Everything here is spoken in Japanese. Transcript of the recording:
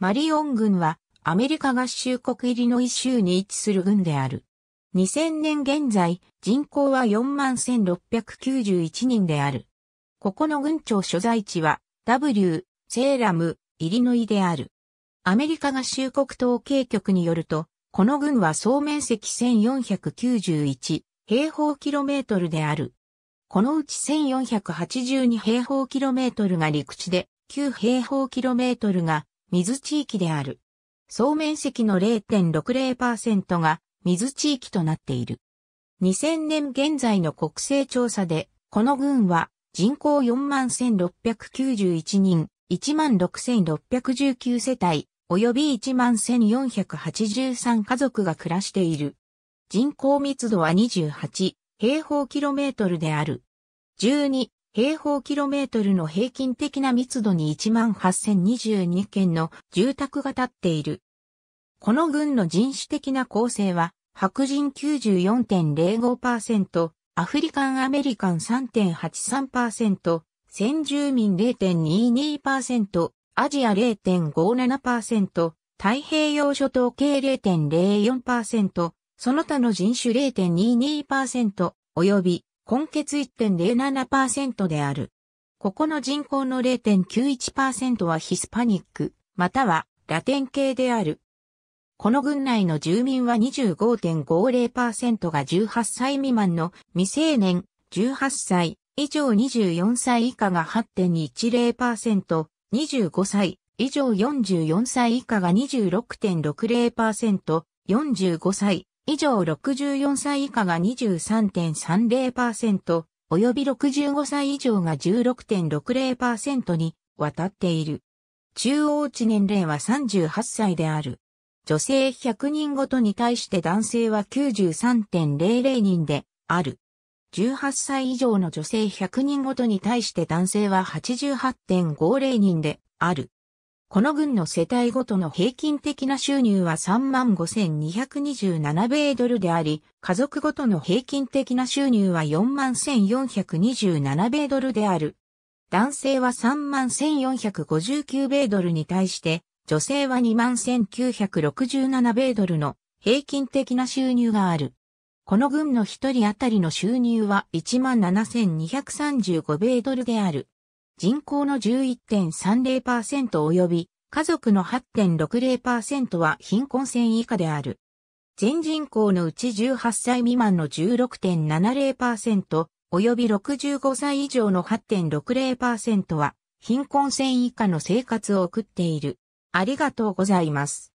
マリオン軍はアメリカ合衆国イリノイ州に位置する軍である。2000年現在、人口は41,691人である。ここの軍庁所在地は W、セーラム、イリノイである。アメリカ合衆国統計局によると、この軍は総面積1491平方キロメートルである。このうち1482平方キロメートルが陸地で、9平方キロメートルが水地域である。総面積の0.60%が水地域となっている。2000年現在の国勢調査で、この群は人口41,691人、16,619世帯、及び11,483家族が暮らしている。人口密度は28平方キロメートルである。12平方キロメートルの平均的な密度に18,022件の住宅が建っている。この群の人種的な構成は、白人94.05%、アフリカンアメリカン3.83%、先住民0.22%、アジア0.57%、太平洋諸島系0.04%、その他の人種0.22%、よび根結1.07%である。ここの人口の0.91%はヒスパニック、またはラテン系である。この郡内の住民は25.50%が18歳未満の未成年、18歳以上24歳以下が8.10%、25歳以上44歳以下が26.60%、45歳以上64歳以下が23.30%、及び65歳以上が16.60%に渡っている。中央値年齢は38歳である。女性100人ごとに対して男性は93.00人である。18歳以上の女性100人ごとに対して男性は88.50人である。この軍の世帯ごとの平均的な収入は35,227米ドルであり、家族ごとの平均的な収入は41,427米ドルである。男性は31,459米ドルに対して、女性は21,967米ドルの平均的な収入がある。この軍の一人当たりの収入は17,235米ドルである。人口の11.30%及び家族の8.60%は貧困線以下である。全人口のうち18歳未満の16.70%及び65歳以上の8.60%は貧困線以下の生活を送っている。ありがとうございます。